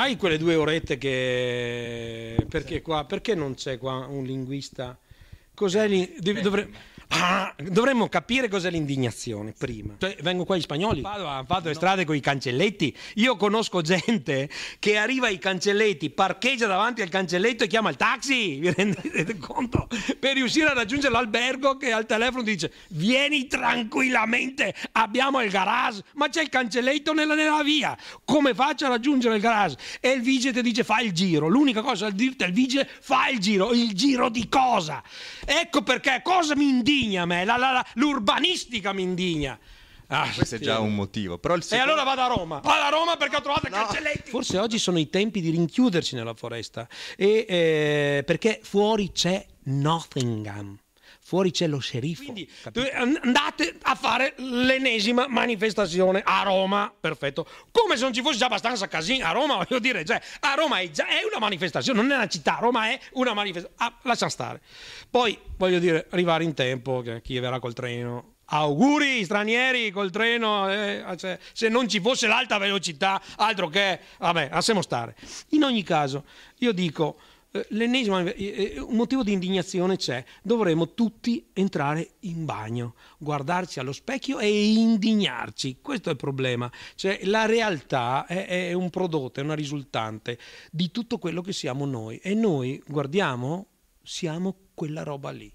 Hai quelle due orette che... Perché, qua, perché non c'è qua un linguista? Cos'è lì? Li... Dovre... Ah, dovremmo capire cos'è l'indignazione prima. Cioè, vengo qua gli spagnoli. vado, hanno fatto le no. strade con i cancelletti. Io conosco gente che arriva ai cancelletti, parcheggia davanti al cancelletto e chiama il taxi. Vi rendete conto? Per riuscire a raggiungere l'albergo che al telefono ti dice: Vieni tranquillamente, abbiamo il garage, ma c'è il cancelletto nella, nella via. Come faccio a raggiungere il garage? E il vigile ti dice: Fai il giro. L'unica cosa da dirti al vigile: fa il giro. Il giro di cosa? Ecco perché cosa mi indigna indigna me, la, la, la, l'urbanistica mi indigna. Ah, Questo è già un motivo. Secondo... E allora vado a Roma. Vado a Roma perché ho trovato no. cancelletti. Forse oggi sono i tempi di rinchiuderci nella foresta. E, eh, perché fuori c'è Nottingham fuori c'è lo sceriffo. Quindi capito? andate a fare l'ennesima manifestazione a Roma, perfetto. Come se non ci fosse già abbastanza casino a Roma, voglio dire, cioè, a Roma è, già, è una manifestazione, non è una città, Roma è una manifestazione. Ah, lascia stare. Poi, voglio dire, arrivare in tempo, che chi verrà col treno auguri stranieri col treno, eh, cioè, se non ci fosse l'alta velocità, altro che, vabbè, lasciamo stare. In ogni caso, io dico, eh, l'ennesima, eh, eh, un motivo di indignazione c'è, dovremmo tutti entrare in bagno, guardarci allo specchio e indignarci, questo è il problema, cioè la realtà è, è un prodotto, è una risultante di tutto quello che siamo noi e noi guardiamo, siamo quella roba lì.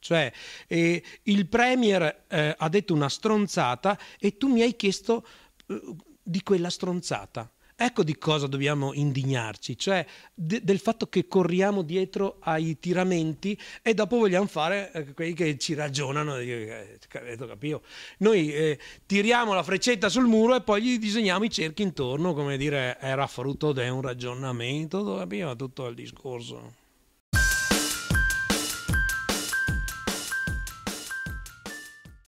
Cioè, eh, il Premier eh, ha detto una stronzata e tu mi hai chiesto eh, di quella stronzata. Ecco di cosa dobbiamo indignarci, cioè de del fatto che corriamo dietro ai tiramenti e dopo vogliamo fare eh, quelli che ci ragionano. Eh, eh, eh Noi eh, tiriamo la freccetta sul muro e poi gli disegniamo i cerchi intorno, come dire, era frutto di un ragionamento, capito? tutto il discorso.